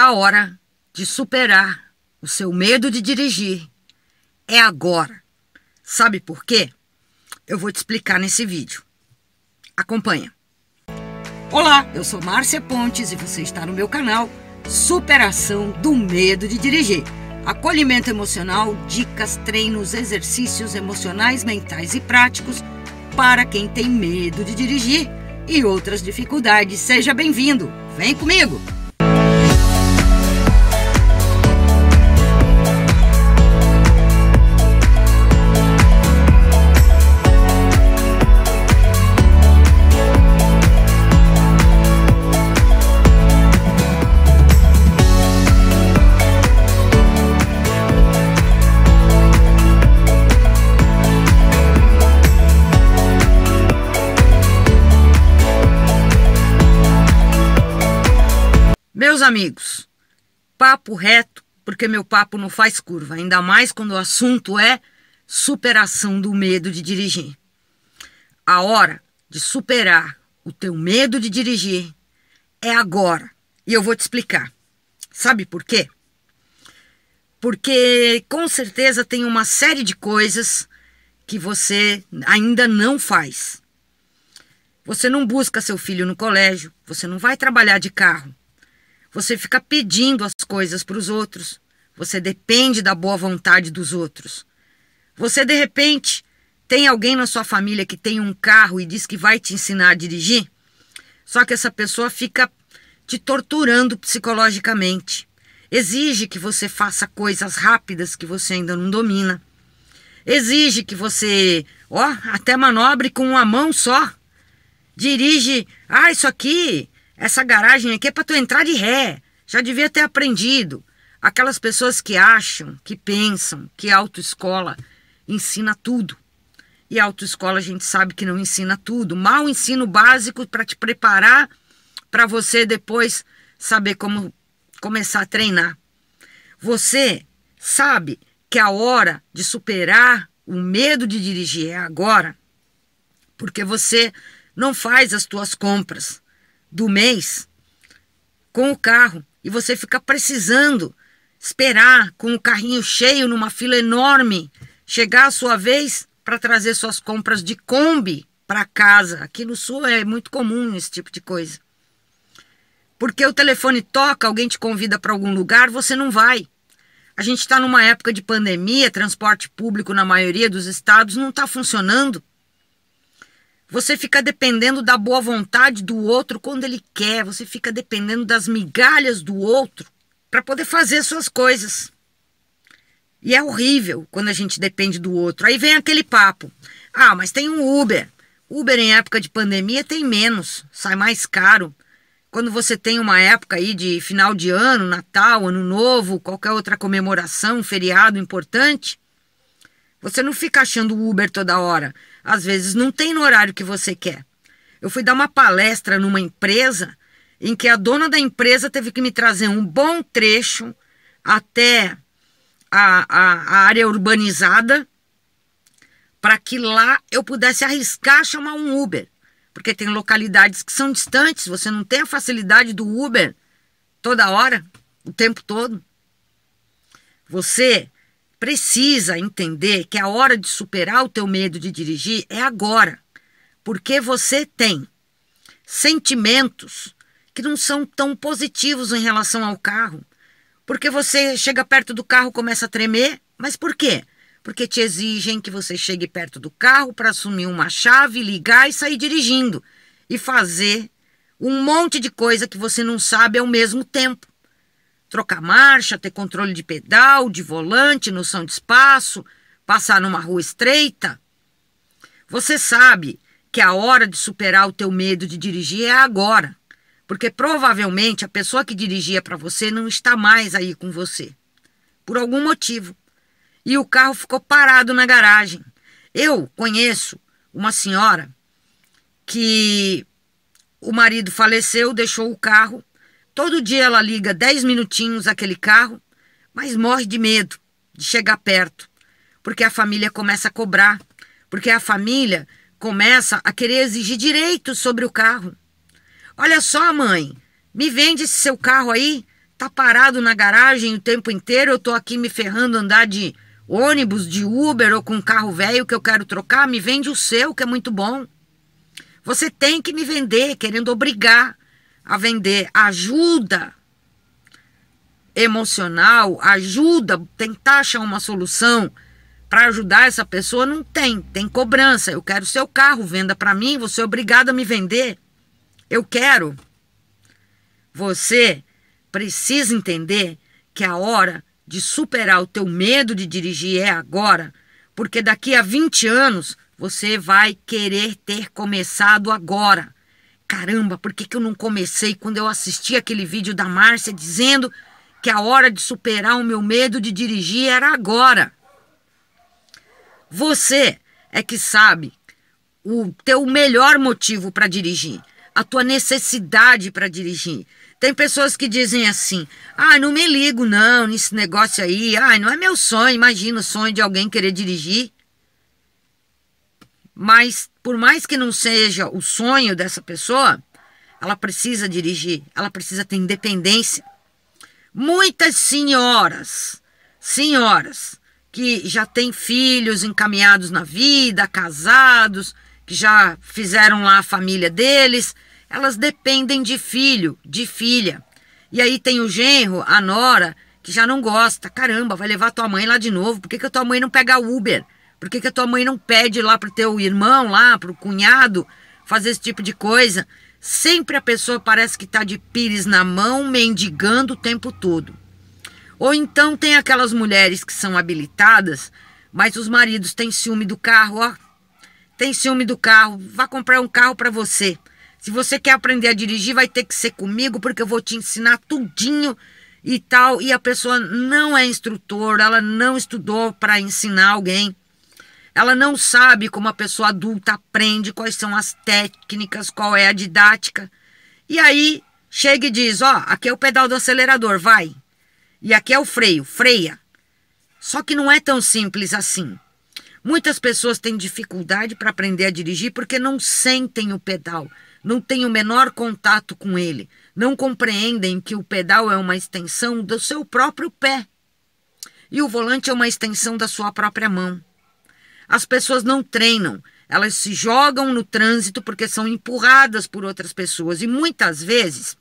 a hora de superar o seu medo de dirigir. É agora. Sabe por quê? Eu vou te explicar nesse vídeo. Acompanha. Olá, eu sou Márcia Pontes e você está no meu canal Superação do Medo de Dirigir. Acolhimento emocional, dicas, treinos, exercícios emocionais, mentais e práticos para quem tem medo de dirigir e outras dificuldades. Seja bem-vindo. Vem comigo. Meus amigos, papo reto, porque meu papo não faz curva, ainda mais quando o assunto é superação do medo de dirigir. A hora de superar o teu medo de dirigir é agora. E eu vou te explicar. Sabe por quê? Porque com certeza tem uma série de coisas que você ainda não faz. Você não busca seu filho no colégio, você não vai trabalhar de carro, você fica pedindo as coisas para os outros. Você depende da boa vontade dos outros. Você, de repente, tem alguém na sua família que tem um carro e diz que vai te ensinar a dirigir. Só que essa pessoa fica te torturando psicologicamente. Exige que você faça coisas rápidas que você ainda não domina. Exige que você, ó, até manobre com uma mão só. Dirige, ah, isso aqui essa garagem aqui é para tu entrar de ré. Já devia ter aprendido. Aquelas pessoas que acham, que pensam que autoescola ensina tudo. E autoescola a gente sabe que não ensina tudo. Mal ensino básico para te preparar para você depois saber como começar a treinar. Você sabe que a hora de superar o medo de dirigir é agora, porque você não faz as tuas compras, do mês com o carro e você fica precisando esperar com o carrinho cheio numa fila enorme chegar a sua vez para trazer suas compras de Kombi para casa. Aqui no Sul é muito comum esse tipo de coisa. Porque o telefone toca, alguém te convida para algum lugar, você não vai. A gente está numa época de pandemia, transporte público na maioria dos estados não está funcionando. Você fica dependendo da boa vontade do outro quando ele quer, você fica dependendo das migalhas do outro para poder fazer suas coisas. E é horrível quando a gente depende do outro. Aí vem aquele papo: ah, mas tem um Uber. Uber em época de pandemia tem menos, sai mais caro. Quando você tem uma época aí de final de ano, Natal, Ano Novo, qualquer outra comemoração, feriado importante, você não fica achando Uber toda hora. Às vezes não tem no horário que você quer. Eu fui dar uma palestra numa empresa em que a dona da empresa teve que me trazer um bom trecho até a, a, a área urbanizada para que lá eu pudesse arriscar chamar um Uber. Porque tem localidades que são distantes, você não tem a facilidade do Uber toda hora, o tempo todo. Você precisa entender que a hora de superar o teu medo de dirigir é agora, porque você tem sentimentos que não são tão positivos em relação ao carro. Porque você chega perto do carro, começa a tremer, mas por quê? Porque te exigem que você chegue perto do carro para assumir uma chave, ligar e sair dirigindo e fazer um monte de coisa que você não sabe ao mesmo tempo trocar marcha, ter controle de pedal, de volante, noção de espaço, passar numa rua estreita. Você sabe que a hora de superar o teu medo de dirigir é agora, porque provavelmente a pessoa que dirigia para você não está mais aí com você, por algum motivo. E o carro ficou parado na garagem. Eu conheço uma senhora que o marido faleceu, deixou o carro Todo dia ela liga 10 minutinhos aquele carro, mas morre de medo de chegar perto, porque a família começa a cobrar, porque a família começa a querer exigir direitos sobre o carro. Olha só, mãe, me vende esse seu carro aí, tá parado na garagem o tempo inteiro, eu tô aqui me ferrando andar de ônibus, de Uber ou com um carro velho que eu quero trocar, me vende o seu, que é muito bom. Você tem que me vender, querendo obrigar a vender ajuda emocional, ajuda, tentar achar uma solução para ajudar essa pessoa, não tem. Tem cobrança. Eu quero seu carro, venda para mim, você é obrigado a me vender. Eu quero. Você precisa entender que a hora de superar o teu medo de dirigir é agora, porque daqui a 20 anos você vai querer ter começado agora. Caramba, por que, que eu não comecei quando eu assisti aquele vídeo da Márcia dizendo que a hora de superar o meu medo de dirigir era agora? Você é que sabe o teu melhor motivo para dirigir, a tua necessidade para dirigir. Tem pessoas que dizem assim: "Ah, não me ligo não nesse negócio aí. Ah, não é meu sonho, imagina o sonho de alguém querer dirigir". Mas por mais que não seja o sonho dessa pessoa, ela precisa dirigir, ela precisa ter independência. Muitas senhoras, senhoras que já têm filhos encaminhados na vida, casados, que já fizeram lá a família deles, elas dependem de filho, de filha. E aí tem o genro, a nora, que já não gosta. Caramba, vai levar tua mãe lá de novo. Por que, que tua mãe não pega Uber? Por que, que a tua mãe não pede lá pro teu irmão, lá pro cunhado, fazer esse tipo de coisa? Sempre a pessoa parece que tá de pires na mão, mendigando o tempo todo. Ou então tem aquelas mulheres que são habilitadas, mas os maridos têm ciúme do carro, ó. Tem ciúme do carro, vá comprar um carro para você. Se você quer aprender a dirigir, vai ter que ser comigo, porque eu vou te ensinar tudinho e tal. E a pessoa não é instrutor, ela não estudou para ensinar alguém. Ela não sabe como a pessoa adulta aprende, quais são as técnicas, qual é a didática. E aí chega e diz: Ó, aqui é o pedal do acelerador, vai. E aqui é o freio, freia. Só que não é tão simples assim. Muitas pessoas têm dificuldade para aprender a dirigir porque não sentem o pedal, não têm o menor contato com ele, não compreendem que o pedal é uma extensão do seu próprio pé e o volante é uma extensão da sua própria mão. As pessoas não treinam, elas se jogam no trânsito porque são empurradas por outras pessoas e muitas vezes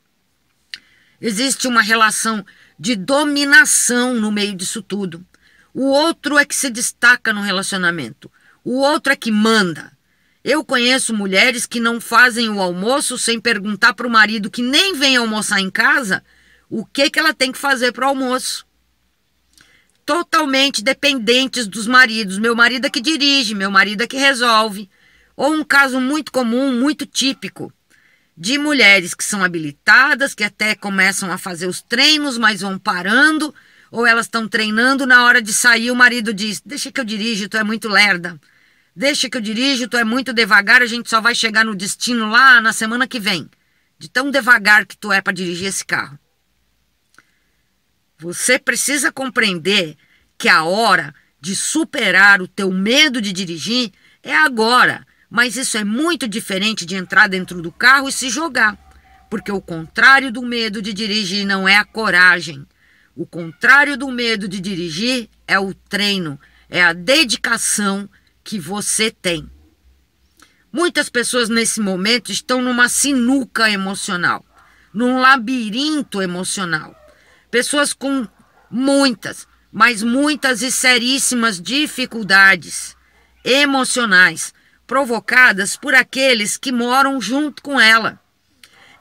existe uma relação de dominação no meio disso tudo. O outro é que se destaca no relacionamento, o outro é que manda. Eu conheço mulheres que não fazem o almoço sem perguntar para o marido que nem vem almoçar em casa o que, que ela tem que fazer para o almoço totalmente dependentes dos maridos. Meu marido é que dirige, meu marido é que resolve. Ou um caso muito comum, muito típico, de mulheres que são habilitadas, que até começam a fazer os treinos, mas vão parando, ou elas estão treinando, na hora de sair o marido diz: Deixa que eu dirijo, tu é muito lerda. Deixa que eu dirijo, tu é muito devagar, a gente só vai chegar no destino lá na semana que vem. De tão devagar que tu é para dirigir esse carro. Você precisa compreender que a hora de superar o teu medo de dirigir é agora. Mas isso é muito diferente de entrar dentro do carro e se jogar. Porque o contrário do medo de dirigir não é a coragem. O contrário do medo de dirigir é o treino, é a dedicação que você tem. Muitas pessoas nesse momento estão numa sinuca emocional, num labirinto emocional. Pessoas com muitas, mas muitas e seríssimas dificuldades emocionais provocadas por aqueles que moram junto com ela.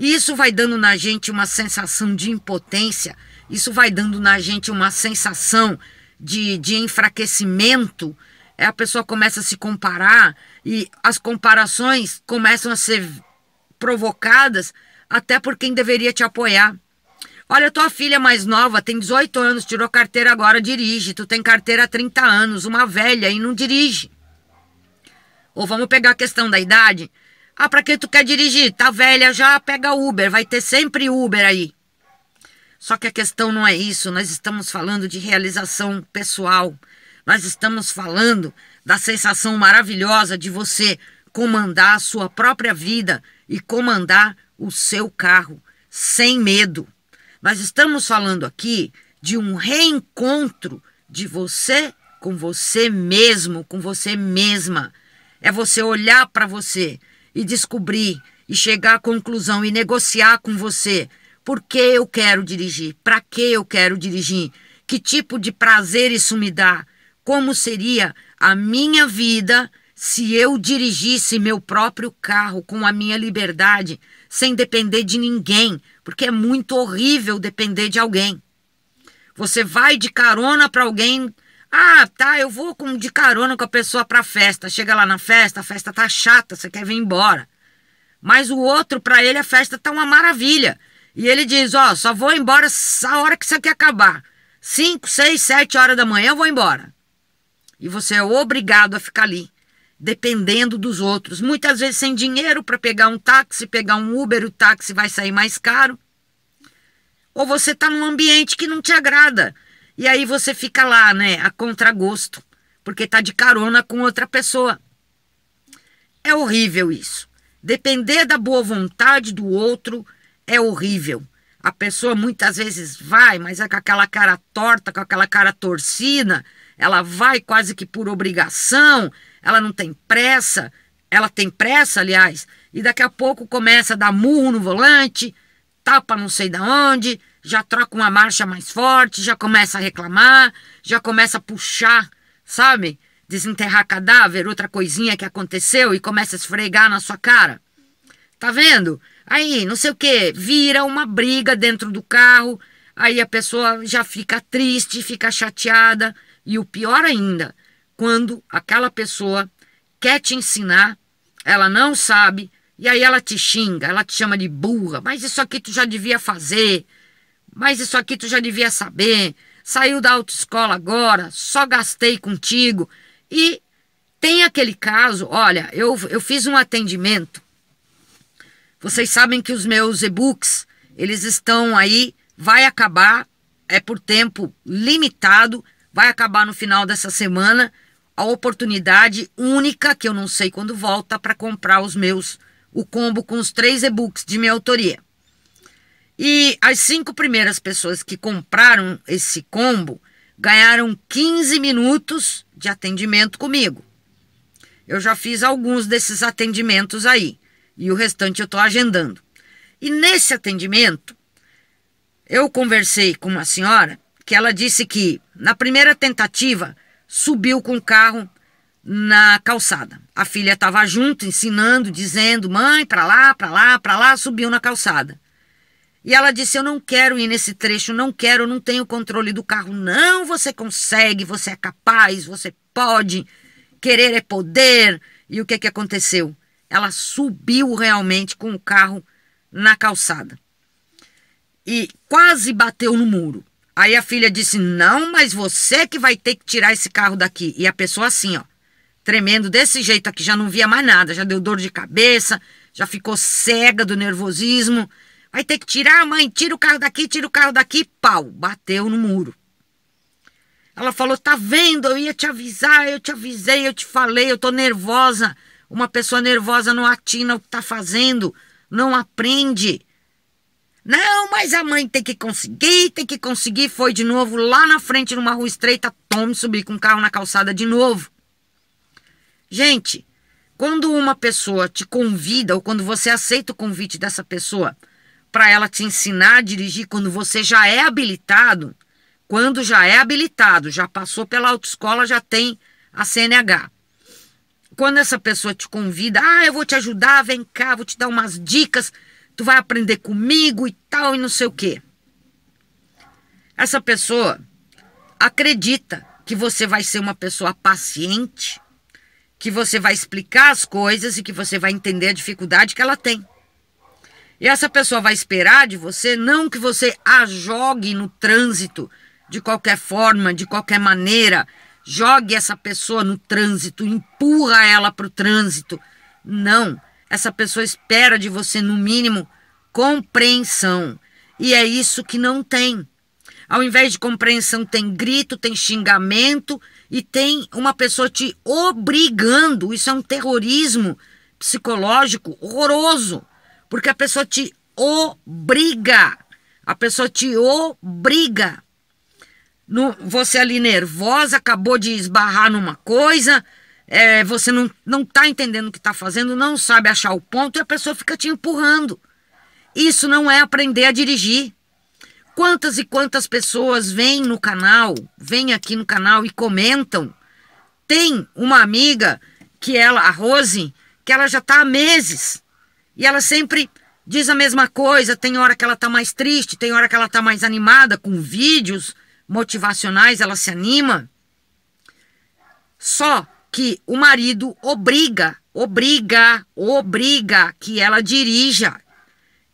E Isso vai dando na gente uma sensação de impotência, isso vai dando na gente uma sensação de, de enfraquecimento. É, a pessoa começa a se comparar e as comparações começam a ser provocadas até por quem deveria te apoiar. Olha, tua filha mais nova tem 18 anos, tirou carteira agora, dirige. Tu tem carteira há 30 anos, uma velha e não dirige. Ou vamos pegar a questão da idade. Ah, pra quem tu quer dirigir? Tá velha já, pega Uber, vai ter sempre Uber aí. Só que a questão não é isso, nós estamos falando de realização pessoal. Nós estamos falando da sensação maravilhosa de você comandar a sua própria vida e comandar o seu carro sem medo. Mas estamos falando aqui de um reencontro de você com você mesmo, com você mesma. É você olhar para você e descobrir e chegar à conclusão e negociar com você por que eu quero dirigir, para que eu quero dirigir, que tipo de prazer isso me dá, como seria a minha vida se eu dirigisse meu próprio carro com a minha liberdade, sem depender de ninguém, porque é muito horrível depender de alguém. Você vai de carona para alguém. Ah, tá, eu vou com, de carona com a pessoa para festa. Chega lá na festa, a festa tá chata, você quer vir embora. Mas o outro, para ele, a festa tá uma maravilha. E ele diz: Ó, oh, só vou embora a hora que isso aqui acabar. Cinco, seis, sete horas da manhã eu vou embora. E você é obrigado a ficar ali dependendo dos outros. Muitas vezes sem dinheiro para pegar um táxi, pegar um Uber, o táxi vai sair mais caro. Ou você está num ambiente que não te agrada. E aí você fica lá, né, a contragosto, porque está de carona com outra pessoa. É horrível isso. Depender da boa vontade do outro é horrível. A pessoa muitas vezes vai, mas é com aquela cara torta, com aquela cara torcida, ela vai quase que por obrigação, ela não tem pressa, ela tem pressa, aliás, e daqui a pouco começa a dar murro no volante, tapa não sei de onde, já troca uma marcha mais forte, já começa a reclamar, já começa a puxar, sabe? Desenterrar cadáver, outra coisinha que aconteceu e começa a esfregar na sua cara. Tá vendo? Aí, não sei o que, vira uma briga dentro do carro, aí a pessoa já fica triste, fica chateada, e o pior ainda, quando aquela pessoa quer te ensinar, ela não sabe, e aí ela te xinga, ela te chama de burra, mas isso aqui tu já devia fazer, mas isso aqui tu já devia saber, saiu da autoescola agora, só gastei contigo. E tem aquele caso, olha, eu, eu fiz um atendimento. Vocês sabem que os meus e-books, eles estão aí, vai acabar, é por tempo limitado, vai acabar no final dessa semana a oportunidade única, que eu não sei quando volta, para comprar os meus, o combo com os três e-books de minha autoria. E as cinco primeiras pessoas que compraram esse combo ganharam 15 minutos de atendimento comigo. Eu já fiz alguns desses atendimentos aí e o restante eu estou agendando. E nesse atendimento, eu conversei com uma senhora que ela disse que na primeira tentativa subiu com o carro na calçada. A filha estava junto, ensinando, dizendo: "Mãe, para lá, para lá, para lá", subiu na calçada. E ela disse: "Eu não quero ir nesse trecho, não quero, não tenho controle do carro". Não, você consegue, você é capaz, você pode. Querer é poder. E o que que aconteceu? Ela subiu realmente com o carro na calçada. E quase bateu no muro. Aí a filha disse: Não, mas você é que vai ter que tirar esse carro daqui. E a pessoa assim, ó, tremendo desse jeito aqui, já não via mais nada, já deu dor de cabeça, já ficou cega do nervosismo. Vai ter que tirar, mãe, tira o carro daqui, tira o carro daqui, pau, bateu no muro. Ela falou: Tá vendo? Eu ia te avisar, eu te avisei, eu te falei, eu tô nervosa. Uma pessoa nervosa não atina o que tá fazendo, não aprende. Não, mas a mãe tem que conseguir, tem que conseguir. Foi de novo lá na frente, numa rua estreita, tome, subir com o carro na calçada de novo. Gente, quando uma pessoa te convida ou quando você aceita o convite dessa pessoa para ela te ensinar a dirigir, quando você já é habilitado, quando já é habilitado, já passou pela autoescola, já tem a CNH. Quando essa pessoa te convida, ah, eu vou te ajudar, vem cá, vou te dar umas dicas tu vai aprender comigo e tal, e não sei o quê. Essa pessoa acredita que você vai ser uma pessoa paciente, que você vai explicar as coisas e que você vai entender a dificuldade que ela tem. E essa pessoa vai esperar de você não que você a jogue no trânsito de qualquer forma, de qualquer maneira, jogue essa pessoa no trânsito, empurra ela para o trânsito. Não essa pessoa espera de você, no mínimo, compreensão. E é isso que não tem. Ao invés de compreensão, tem grito, tem xingamento e tem uma pessoa te obrigando. Isso é um terrorismo psicológico horroroso, porque a pessoa te obriga. A pessoa te obriga. No, você ali nervosa, acabou de esbarrar numa coisa, é, você não, não tá entendendo o que está fazendo, não sabe achar o ponto e a pessoa fica te empurrando. Isso não é aprender a dirigir. Quantas e quantas pessoas vêm no canal, vêm aqui no canal e comentam. Tem uma amiga que ela, a Rose, que ela já está há meses e ela sempre diz a mesma coisa. Tem hora que ela está mais triste, tem hora que ela está mais animada com vídeos motivacionais, ela se anima. Só que o marido obriga, obriga, obriga que ela dirija.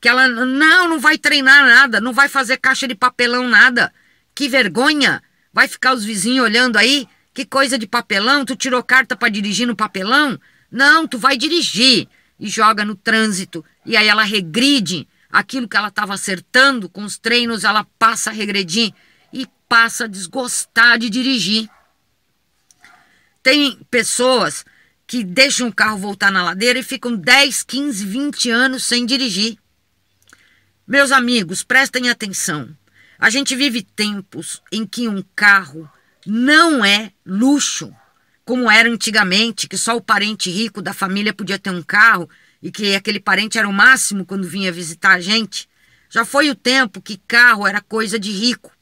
Que ela não, não vai treinar nada, não vai fazer caixa de papelão nada. Que vergonha! Vai ficar os vizinhos olhando aí? Que coisa de papelão, tu tirou carta para dirigir no papelão? Não, tu vai dirigir. E joga no trânsito. E aí ela regride aquilo que ela estava acertando com os treinos, ela passa a regredir e passa a desgostar de dirigir. Tem pessoas que deixam o carro voltar na ladeira e ficam 10, 15, 20 anos sem dirigir. Meus amigos, prestem atenção. A gente vive tempos em que um carro não é luxo, como era antigamente, que só o parente rico da família podia ter um carro e que aquele parente era o máximo quando vinha visitar a gente. Já foi o tempo que carro era coisa de rico.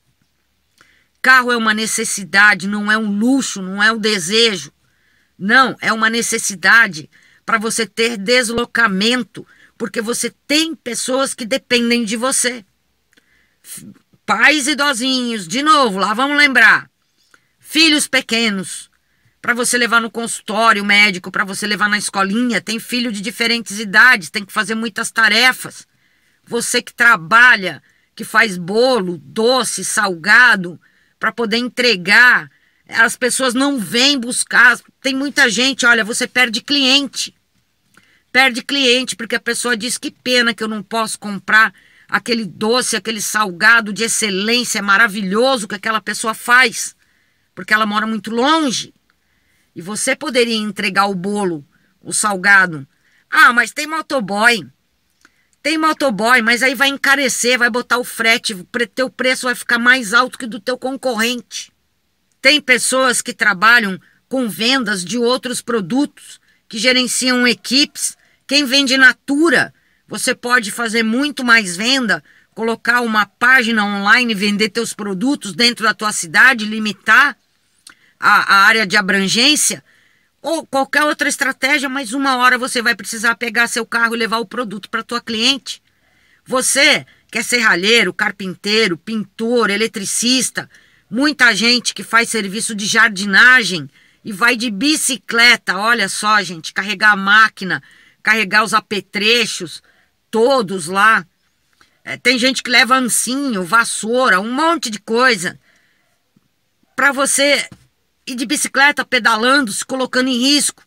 Carro é uma necessidade, não é um luxo, não é um desejo. Não, é uma necessidade para você ter deslocamento, porque você tem pessoas que dependem de você. Pais idosinhos, de novo, lá vamos lembrar. Filhos pequenos, para você levar no consultório médico, para você levar na escolinha, tem filho de diferentes idades, tem que fazer muitas tarefas. Você que trabalha, que faz bolo, doce, salgado, para poder entregar. As pessoas não vêm buscar. Tem muita gente, olha, você perde cliente. Perde cliente porque a pessoa diz que pena que eu não posso comprar aquele doce, aquele salgado de excelência maravilhoso que aquela pessoa faz, porque ela mora muito longe. E você poderia entregar o bolo, o salgado. Ah, mas tem motoboy. Tem motoboy, mas aí vai encarecer, vai botar o frete, teu preço vai ficar mais alto que do teu concorrente. Tem pessoas que trabalham com vendas de outros produtos, que gerenciam equipes. Quem vende natura, você pode fazer muito mais venda, colocar uma página online, vender teus produtos dentro da tua cidade, limitar a, a área de abrangência ou qualquer outra estratégia, mas uma hora você vai precisar pegar seu carro e levar o produto para tua cliente. Você que é serralheiro, carpinteiro, pintor, eletricista, muita gente que faz serviço de jardinagem e vai de bicicleta, olha só, gente, carregar a máquina, carregar os apetrechos, todos lá. É, tem gente que leva ancinho, vassoura, um monte de coisa. Para você e de bicicleta pedalando, se colocando em risco.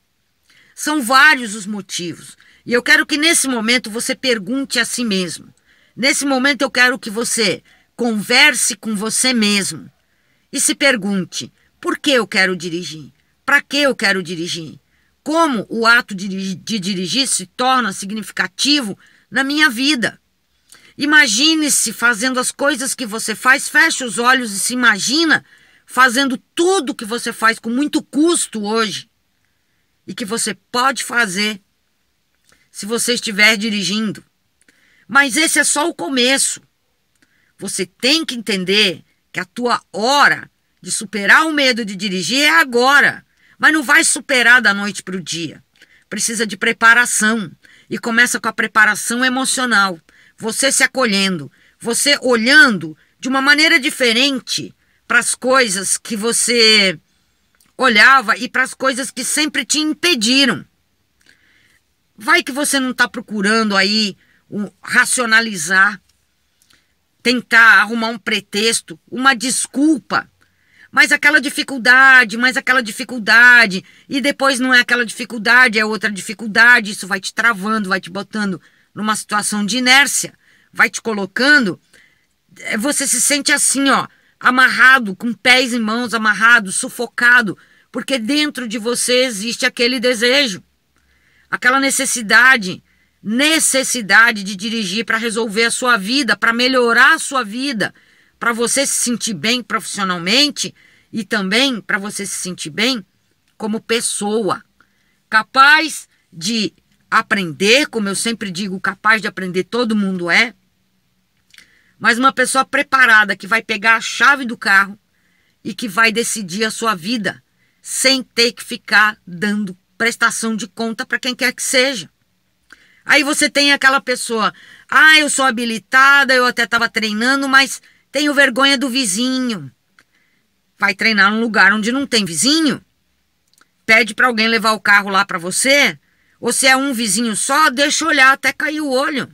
São vários os motivos. E eu quero que nesse momento você pergunte a si mesmo. Nesse momento eu quero que você converse com você mesmo e se pergunte: por que eu quero dirigir? Para que eu quero dirigir? Como o ato de, de dirigir se torna significativo na minha vida? Imagine-se fazendo as coisas que você faz, fecha os olhos e se imagina fazendo tudo que você faz com muito custo hoje e que você pode fazer se você estiver dirigindo. Mas esse é só o começo. Você tem que entender que a tua hora de superar o medo de dirigir é agora, mas não vai superar da noite para o dia. Precisa de preparação e começa com a preparação emocional. Você se acolhendo, você olhando de uma maneira diferente para as coisas que você olhava e para as coisas que sempre te impediram. Vai que você não está procurando aí racionalizar, tentar arrumar um pretexto, uma desculpa, mas aquela dificuldade, mais aquela dificuldade, e depois não é aquela dificuldade, é outra dificuldade, isso vai te travando, vai te botando numa situação de inércia, vai te colocando, é, você se sente assim, ó, amarrado, com pés e mãos amarrados, sufocado, porque dentro de você existe aquele desejo, aquela necessidade, necessidade de dirigir para resolver a sua vida, para melhorar a sua vida, para você se sentir bem profissionalmente e também para você se sentir bem como pessoa, capaz de aprender, como eu sempre digo, capaz de aprender todo mundo é, mas uma pessoa preparada que vai pegar a chave do carro e que vai decidir a sua vida sem ter que ficar dando prestação de conta para quem quer que seja. Aí você tem aquela pessoa, ah, eu sou habilitada, eu até estava treinando, mas tenho vergonha do vizinho. Vai treinar num lugar onde não tem vizinho? Pede para alguém levar o carro lá para você? Ou se é um vizinho só, deixa olhar até cair o olho.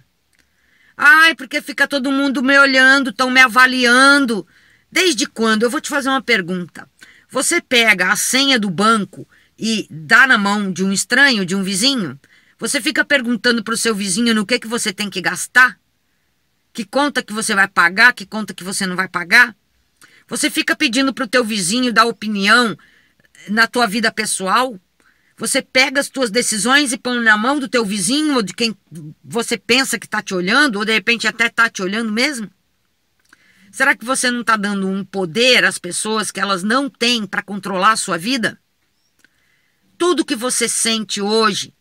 Ai, porque fica todo mundo me olhando, estão me avaliando. Desde quando? Eu vou te fazer uma pergunta. Você pega a senha do banco e dá na mão de um estranho, de um vizinho? Você fica perguntando para o seu vizinho no que, que você tem que gastar? Que conta que você vai pagar, que conta que você não vai pagar? Você fica pedindo para o teu vizinho dar opinião na tua vida pessoal? Você pega as tuas decisões e põe na mão do teu vizinho ou de quem você pensa que está te olhando, ou de repente até está te olhando mesmo? Será que você não está dando um poder às pessoas que elas não têm para controlar a sua vida? Tudo que você sente hoje,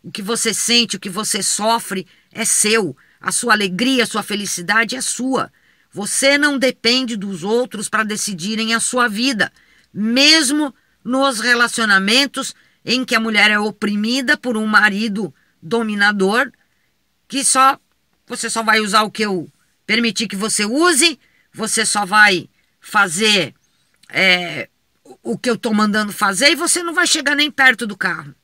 o que você sente, o que você sofre, é seu. A sua alegria, a sua felicidade é sua. Você não depende dos outros para decidirem a sua vida, mesmo nos relacionamentos em que a mulher é oprimida por um marido dominador que só você só vai usar o que eu permitir que você use, você só vai fazer é, o que eu estou mandando fazer e você não vai chegar nem perto do carro.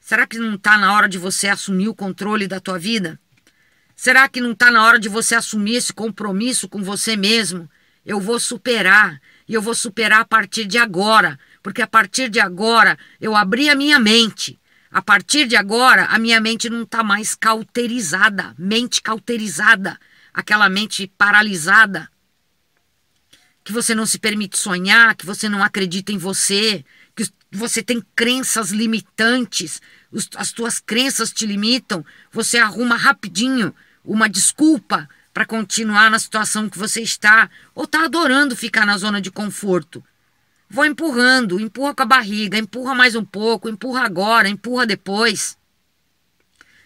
Será que não está na hora de você assumir o controle da tua vida? Será que não está na hora de você assumir esse compromisso com você mesmo? Eu vou superar, e eu vou superar a partir de agora porque a partir de agora eu abri a minha mente. A partir de agora, a minha mente não está mais cauterizada, mente cauterizada, aquela mente paralisada, que você não se permite sonhar, que você não acredita em você, que você tem crenças limitantes, as tuas crenças te limitam, você arruma rapidinho uma desculpa para continuar na situação que você está, ou está adorando ficar na zona de conforto. Vou empurrando, empurra com a barriga, empurra mais um pouco, empurra agora, empurra depois.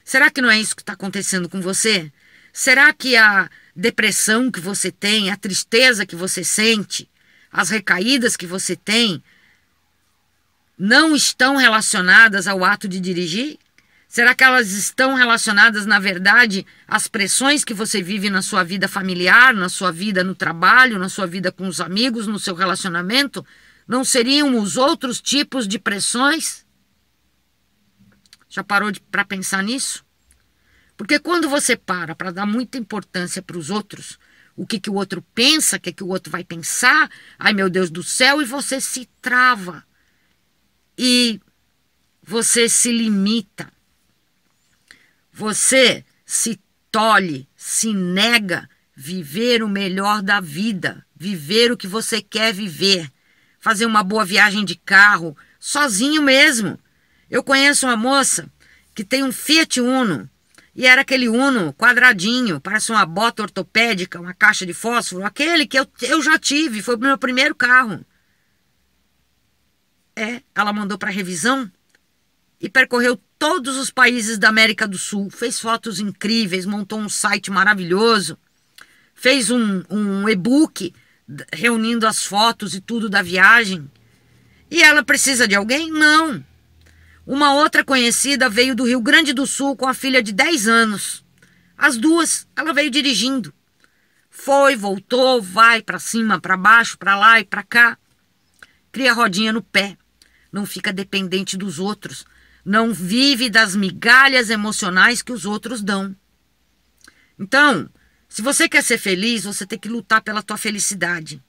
Será que não é isso que está acontecendo com você? Será que a depressão que você tem, a tristeza que você sente, as recaídas que você tem, não estão relacionadas ao ato de dirigir? Será que elas estão relacionadas, na verdade, às pressões que você vive na sua vida familiar, na sua vida no trabalho, na sua vida com os amigos, no seu relacionamento? Não seriam os outros tipos de pressões? Já parou para pensar nisso? Porque quando você para para dar muita importância para os outros, o que, que o outro pensa, o que, que o outro vai pensar, ai meu Deus do céu, e você se trava. E você se limita. Você se tolhe, se nega viver o melhor da vida, viver o que você quer viver, fazer uma boa viagem de carro, sozinho mesmo. Eu conheço uma moça que tem um Fiat Uno, e era aquele Uno quadradinho, parece uma bota ortopédica, uma caixa de fósforo, aquele que eu, eu já tive, foi o meu primeiro carro. É, ela mandou para revisão e percorreu todos os países da América do Sul, fez fotos incríveis, montou um site maravilhoso, fez um, um e-book reunindo as fotos e tudo da viagem. E ela precisa de alguém? Não. Uma outra conhecida veio do Rio Grande do Sul com a filha de 10 anos. As duas, ela veio dirigindo. Foi, voltou, vai para cima, para baixo, para lá e para cá. Cria rodinha no pé. Não fica dependente dos outros. Não vive das migalhas emocionais que os outros dão. Então, se você quer ser feliz, você tem que lutar pela tua felicidade.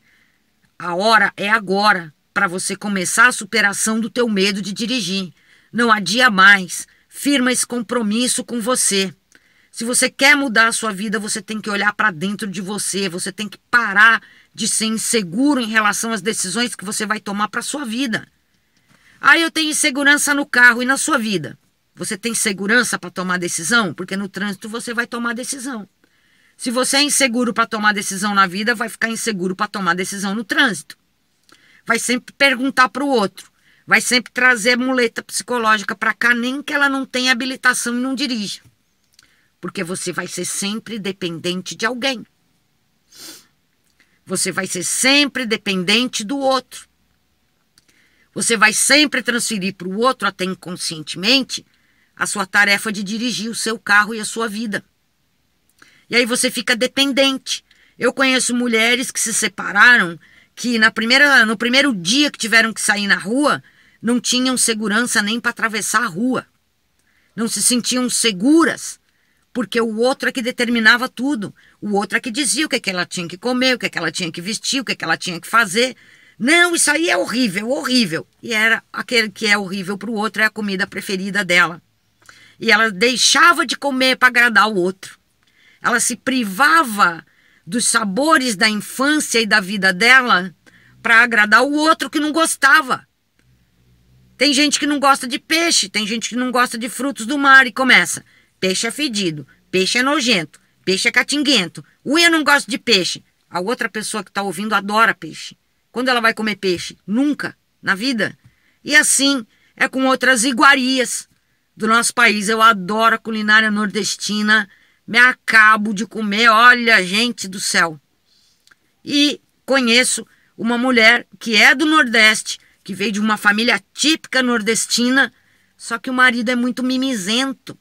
A hora é agora para você começar a superação do teu medo de dirigir. Não adia mais. Firma esse compromisso com você. Se você quer mudar a sua vida, você tem que olhar para dentro de você, você tem que parar de ser inseguro em relação às decisões que você vai tomar para sua vida. Ah, eu tenho insegurança no carro e na sua vida. Você tem segurança para tomar decisão? Porque no trânsito você vai tomar decisão. Se você é inseguro para tomar decisão na vida, vai ficar inseguro para tomar decisão no trânsito. Vai sempre perguntar para o outro. Vai sempre trazer muleta psicológica para cá, nem que ela não tenha habilitação e não dirija. Porque você vai ser sempre dependente de alguém. Você vai ser sempre dependente do outro. Você vai sempre transferir para o outro, até inconscientemente, a sua tarefa de dirigir o seu carro e a sua vida. E aí você fica dependente. Eu conheço mulheres que se separaram, que na primeira, no primeiro dia que tiveram que sair na rua, não tinham segurança nem para atravessar a rua. Não se sentiam seguras, porque o outro é que determinava tudo. O outro é que dizia o que, é que ela tinha que comer, o que, é que ela tinha que vestir, o que, é que ela tinha que fazer. Não, isso aí é horrível, horrível. E era aquele que é horrível para o outro é a comida preferida dela. E ela deixava de comer para agradar o outro ela se privava dos sabores da infância e da vida dela para agradar o outro que não gostava. Tem gente que não gosta de peixe, tem gente que não gosta de frutos do mar e começa. Peixe é fedido, peixe é nojento, peixe é catinguento. Ui, eu não gosto de peixe. A outra pessoa que está ouvindo adora peixe. Quando ela vai comer peixe? Nunca, na vida. E assim é com outras iguarias do nosso país. Eu adoro a culinária nordestina me acabo de comer, olha, gente do céu. E conheço uma mulher que é do Nordeste, que veio de uma família típica nordestina, só que o marido é muito mimizento.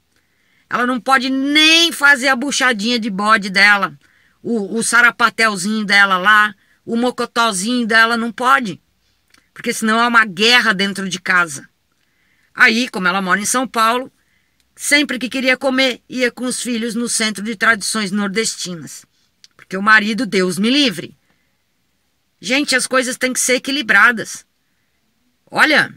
Ela não pode nem fazer a buchadinha de bode dela, o, o sarapatelzinho dela lá, o mocotózinho dela, não pode. Porque senão é uma guerra dentro de casa. Aí, como ela mora em São Paulo, Sempre que queria comer, ia com os filhos no centro de tradições nordestinas. Porque o marido, Deus me livre. Gente, as coisas têm que ser equilibradas. Olha,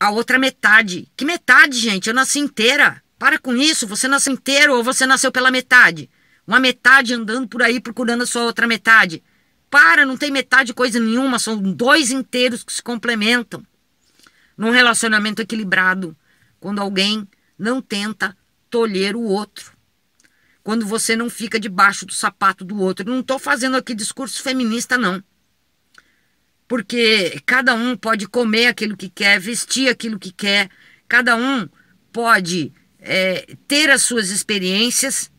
a outra metade. Que metade, gente? Eu nasci inteira. Para com isso, você nasceu inteiro ou você nasceu pela metade? Uma metade andando por aí procurando a sua outra metade. Para, não tem metade coisa nenhuma, são dois inteiros que se complementam. Num relacionamento equilibrado, quando alguém não tenta tolher o outro. Quando você não fica debaixo do sapato do outro. Não estou fazendo aqui discurso feminista, não. Porque cada um pode comer aquilo que quer, vestir aquilo que quer, cada um pode é, ter as suas experiências,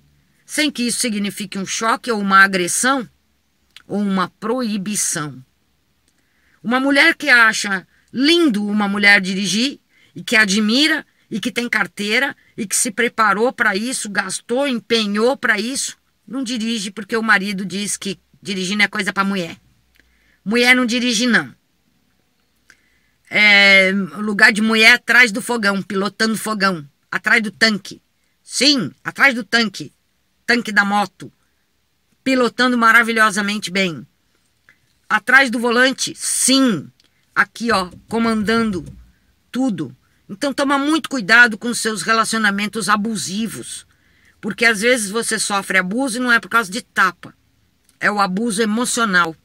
sem que isso signifique um choque ou uma agressão ou uma proibição. Uma mulher que acha lindo uma mulher dirigir e que admira e que tem carteira e que se preparou para isso, gastou, empenhou para isso, não dirige porque o marido diz que dirigir não é coisa para mulher. Mulher não dirige, não. É, lugar de mulher é atrás do fogão, pilotando fogão, atrás do tanque. Sim, atrás do tanque. Tanque da moto. Pilotando maravilhosamente bem. Atrás do volante, sim. Aqui, ó, comandando tudo então toma muito cuidado com seus relacionamentos abusivos, porque às vezes você sofre abuso e não é por causa de tapa. É o abuso emocional.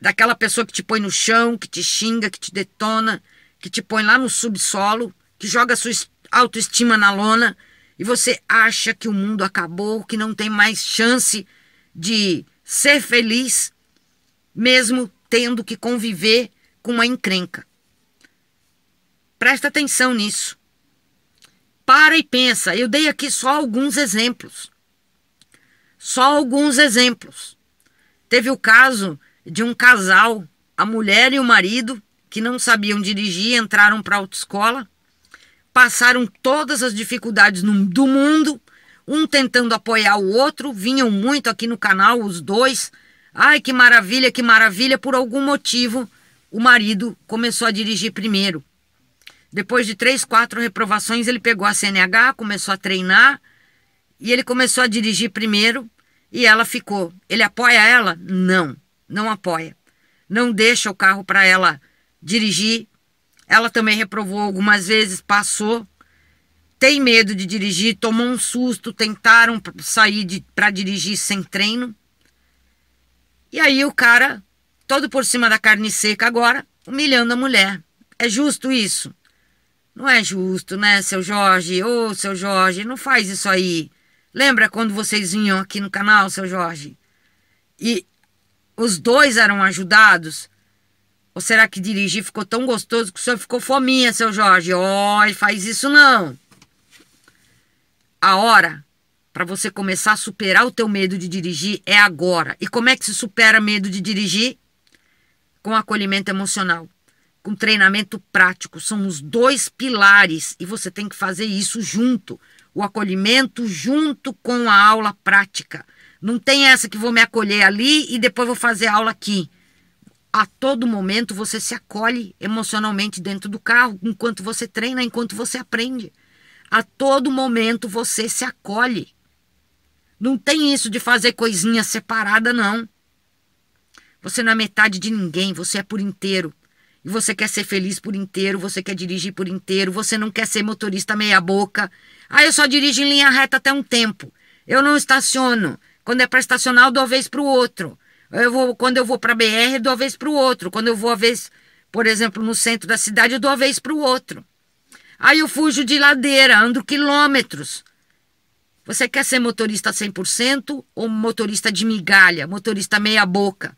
Daquela pessoa que te põe no chão, que te xinga, que te detona, que te põe lá no subsolo, que joga sua autoestima na lona e você acha que o mundo acabou, que não tem mais chance de ser feliz, mesmo tendo que conviver com uma encrenca. Presta atenção nisso. Para e pensa. Eu dei aqui só alguns exemplos. Só alguns exemplos. Teve o caso de um casal, a mulher e o marido, que não sabiam dirigir, entraram para a autoescola, passaram todas as dificuldades no, do mundo, um tentando apoiar o outro, vinham muito aqui no canal, os dois. Ai, que maravilha, que maravilha. Por algum motivo, o marido começou a dirigir primeiro. Depois de três, quatro reprovações, ele pegou a CNH, começou a treinar e ele começou a dirigir primeiro e ela ficou. Ele apoia ela? Não, não apoia. Não deixa o carro para ela dirigir. Ela também reprovou algumas vezes, passou. Tem medo de dirigir, tomou um susto, tentaram sair para dirigir sem treino. E aí o cara, todo por cima da carne seca agora, humilhando a mulher. É justo isso? Não é justo, né, seu Jorge? Ô, oh, seu Jorge, não faz isso aí. Lembra quando vocês vinham aqui no canal, seu Jorge? E os dois eram ajudados? Ou será que dirigir ficou tão gostoso que o senhor ficou fominha, seu Jorge? Ó, oh, faz isso não. A hora para você começar a superar o teu medo de dirigir é agora. E como é que se supera medo de dirigir? Com acolhimento emocional com treinamento prático. São os dois pilares e você tem que fazer isso junto. O acolhimento junto com a aula prática. Não tem essa que vou me acolher ali e depois vou fazer aula aqui. A todo momento você se acolhe emocionalmente dentro do carro, enquanto você treina, enquanto você aprende. A todo momento você se acolhe. Não tem isso de fazer coisinha separada, não. Você não é metade de ninguém, você é por inteiro. E você quer ser feliz por inteiro, você quer dirigir por inteiro, você não quer ser motorista meia-boca. Ah, eu só dirijo em linha reta até um tempo. Eu não estaciono. Quando é para estacionar, eu dou a vez para o outro. Eu vou, quando eu vou para BR, eu dou a vez para o outro. Quando eu vou a vez, por exemplo, no centro da cidade, eu dou a vez para o outro. Aí eu fujo de ladeira, ando quilômetros. Você quer ser motorista 100% ou motorista de migalha, motorista meia boca?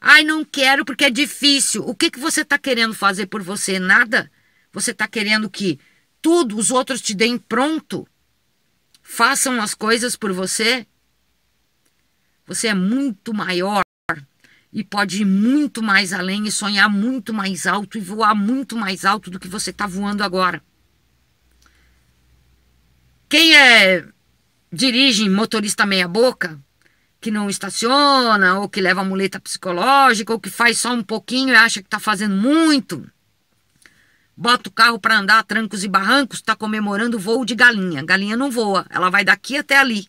Ai, não quero porque é difícil. O que, que você está querendo fazer por você? Nada. Você está querendo que tudo os outros te deem pronto. Façam as coisas por você. Você é muito maior e pode ir muito mais além e sonhar muito mais alto e voar muito mais alto do que você está voando agora. Quem é dirige motorista meia boca que não estaciona, ou que leva muleta psicológica, ou que faz só um pouquinho e acha que está fazendo muito. Bota o carro para andar a trancos e barrancos, está comemorando voo de galinha. Galinha não voa, ela vai daqui até ali.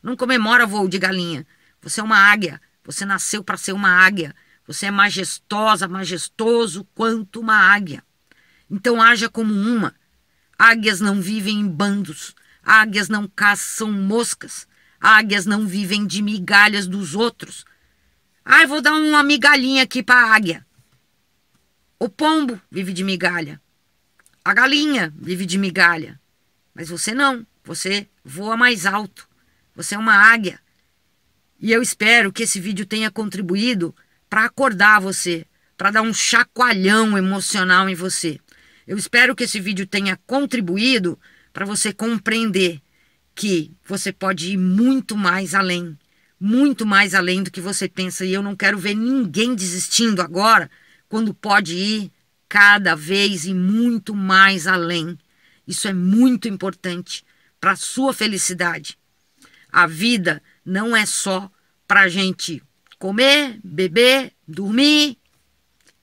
Não comemora voo de galinha. Você é uma águia, você nasceu para ser uma águia. Você é majestosa, majestoso quanto uma águia. Então haja como uma. Águias não vivem em bandos, águias não caçam moscas. Águias não vivem de migalhas dos outros. Ai, vou dar uma migalhinha aqui para a águia. O pombo vive de migalha. A galinha vive de migalha. Mas você não. Você voa mais alto. Você é uma águia. E eu espero que esse vídeo tenha contribuído para acordar você, para dar um chacoalhão emocional em você. Eu espero que esse vídeo tenha contribuído para você compreender que você pode ir muito mais além, muito mais além do que você pensa. E eu não quero ver ninguém desistindo agora, quando pode ir cada vez e muito mais além. Isso é muito importante para a sua felicidade. A vida não é só para a gente comer, beber, dormir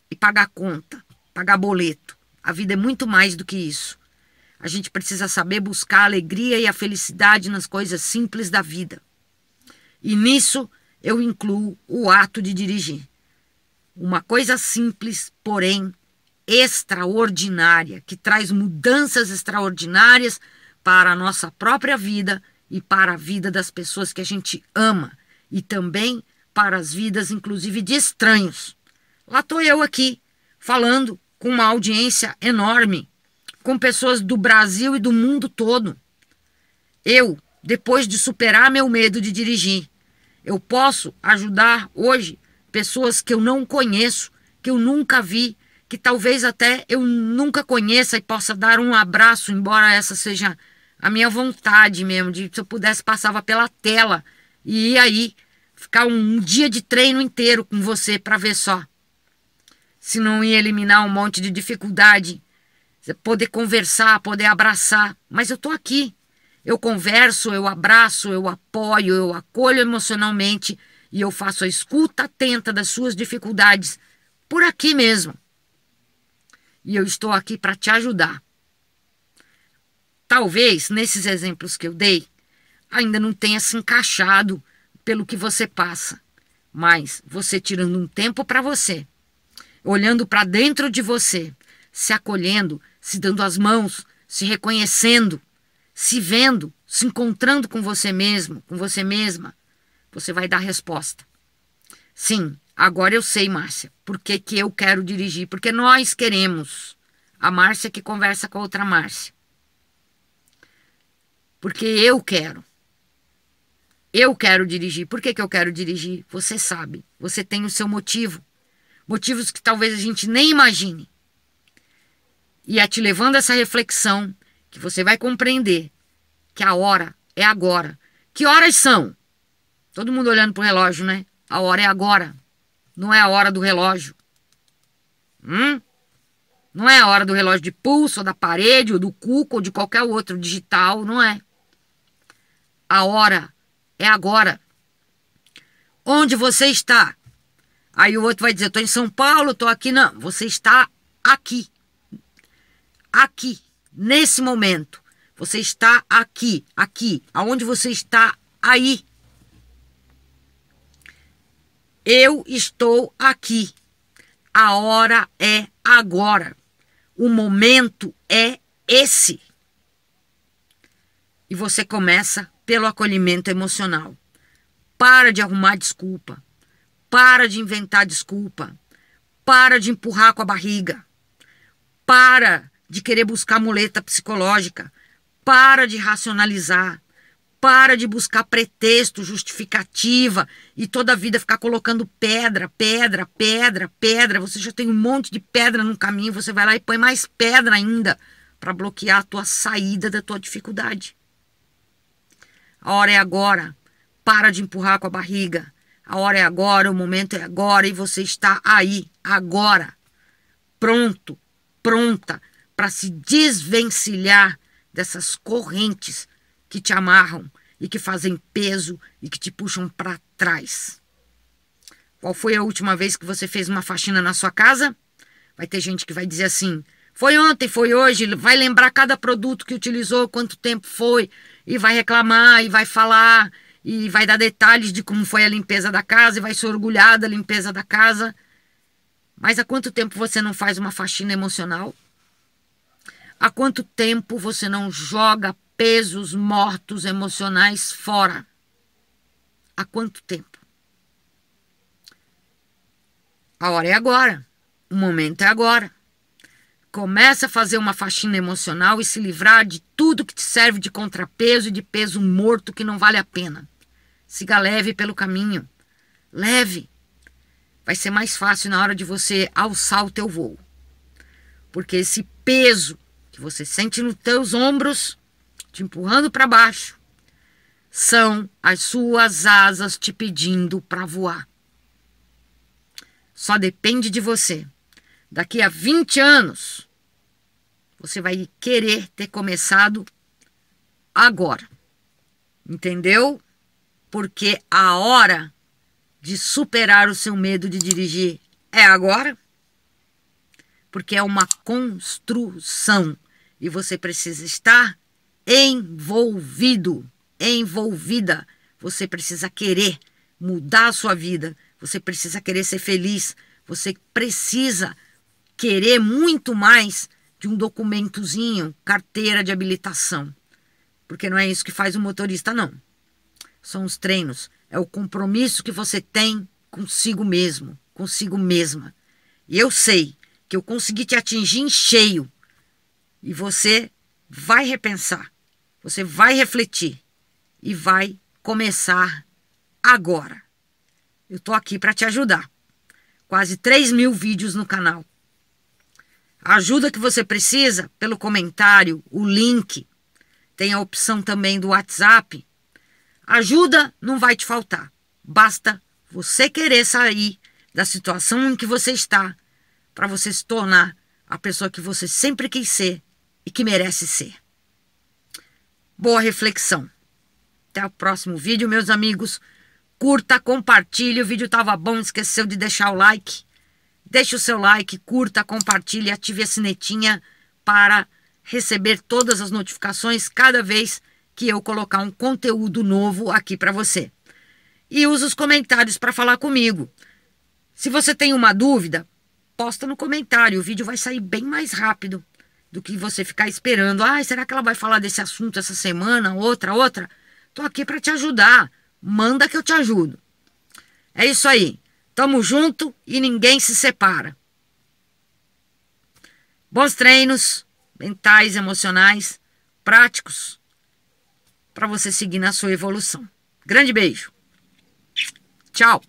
e pagar conta, pagar boleto. A vida é muito mais do que isso. A gente precisa saber buscar a alegria e a felicidade nas coisas simples da vida. E nisso eu incluo o ato de dirigir. Uma coisa simples, porém extraordinária, que traz mudanças extraordinárias para a nossa própria vida e para a vida das pessoas que a gente ama e também para as vidas, inclusive, de estranhos. Lá estou eu aqui, falando com uma audiência enorme com pessoas do Brasil e do mundo todo. Eu, depois de superar meu medo de dirigir, eu posso ajudar hoje pessoas que eu não conheço, que eu nunca vi, que talvez até eu nunca conheça e possa dar um abraço, embora essa seja a minha vontade mesmo, de se eu pudesse passava pela tela e ia aí ficar um dia de treino inteiro com você para ver só. Se não ia eliminar um monte de dificuldade poder conversar, poder abraçar. Mas eu estou aqui. Eu converso, eu abraço, eu apoio, eu acolho emocionalmente e eu faço a escuta atenta das suas dificuldades por aqui mesmo. E eu estou aqui para te ajudar. Talvez nesses exemplos que eu dei ainda não tenha se encaixado pelo que você passa, mas você tirando um tempo para você, olhando para dentro de você se acolhendo, se dando as mãos, se reconhecendo, se vendo, se encontrando com você mesmo, com você mesma, você vai dar resposta. Sim, agora eu sei, Márcia, por que, que eu quero dirigir, porque nós queremos. A Márcia que conversa com a outra Márcia. Porque eu quero. Eu quero dirigir. Por que, que eu quero dirigir? Você sabe. Você tem o seu motivo. Motivos que talvez a gente nem imagine e a é te levando a essa reflexão que você vai compreender que a hora é agora. Que horas são? Todo mundo olhando pro relógio, né? A hora é agora. Não é a hora do relógio. Hum? Não é a hora do relógio de pulso, ou da parede, ou do cuco, ou de qualquer outro digital, não é. A hora é agora. Onde você está? Aí o outro vai dizer, estou em São Paulo, estou aqui. Não, você está aqui aqui, nesse momento. Você está aqui, aqui, aonde você está aí. Eu estou aqui. A hora é agora. O momento é esse. E você começa pelo acolhimento emocional. Para de arrumar desculpa. Para de inventar desculpa. Para de empurrar com a barriga. Para de querer buscar muleta psicológica. Para de racionalizar. Para de buscar pretexto, justificativa e toda a vida ficar colocando pedra, pedra, pedra, pedra. Você já tem um monte de pedra no caminho, você vai lá e põe mais pedra ainda para bloquear a tua saída da tua dificuldade. A hora é agora. Para de empurrar com a barriga. A hora é agora, o momento é agora e você está aí, agora. Pronto, pronta para se desvencilhar dessas correntes que te amarram e que fazem peso e que te puxam para trás. Qual foi a última vez que você fez uma faxina na sua casa? Vai ter gente que vai dizer assim: foi ontem, foi hoje, vai lembrar cada produto que utilizou, quanto tempo foi, e vai reclamar, e vai falar, e vai dar detalhes de como foi a limpeza da casa, e vai se orgulhar da limpeza da casa. Mas há quanto tempo você não faz uma faxina emocional? Há quanto tempo você não joga pesos mortos emocionais fora? Há quanto tempo? A hora é agora. O momento é agora. Começa a fazer uma faxina emocional e se livrar de tudo que te serve de contrapeso e de peso morto que não vale a pena. Siga leve pelo caminho. Leve. Vai ser mais fácil na hora de você alçar o teu voo. Porque esse peso que você sente nos teus ombros, te empurrando para baixo, são as suas asas te pedindo para voar. Só depende de você. Daqui a 20 anos, você vai querer ter começado agora. Entendeu? Porque a hora de superar o seu medo de dirigir é agora. Porque é uma construção. E você precisa estar envolvido, envolvida. Você precisa querer mudar a sua vida. Você precisa querer ser feliz. Você precisa querer muito mais de um documentozinho, carteira de habilitação. Porque não é isso que faz o motorista, não. São os treinos. É o compromisso que você tem consigo mesmo, consigo mesma. E eu sei que eu consegui te atingir em cheio e você vai repensar, você vai refletir e vai começar agora. Eu estou aqui para te ajudar. Quase 3 mil vídeos no canal. A ajuda que você precisa pelo comentário, o link. Tem a opção também do WhatsApp. Ajuda não vai te faltar. Basta você querer sair da situação em que você está para você se tornar a pessoa que você sempre quis ser e que merece ser. Boa reflexão. Até o próximo vídeo, meus amigos. Curta, compartilhe. O vídeo estava bom, esqueceu de deixar o like. Deixe o seu like, curta, compartilhe, ative a sinetinha para receber todas as notificações cada vez que eu colocar um conteúdo novo aqui para você. E use os comentários para falar comigo. Se você tem uma dúvida, posta no comentário, o vídeo vai sair bem mais rápido do que você ficar esperando. Ah, será que ela vai falar desse assunto essa semana, outra, outra? Tô aqui para te ajudar. Manda que eu te ajudo. É isso aí. Tamo junto e ninguém se separa. Bons treinos mentais, emocionais, práticos para você seguir na sua evolução. Grande beijo. Tchau.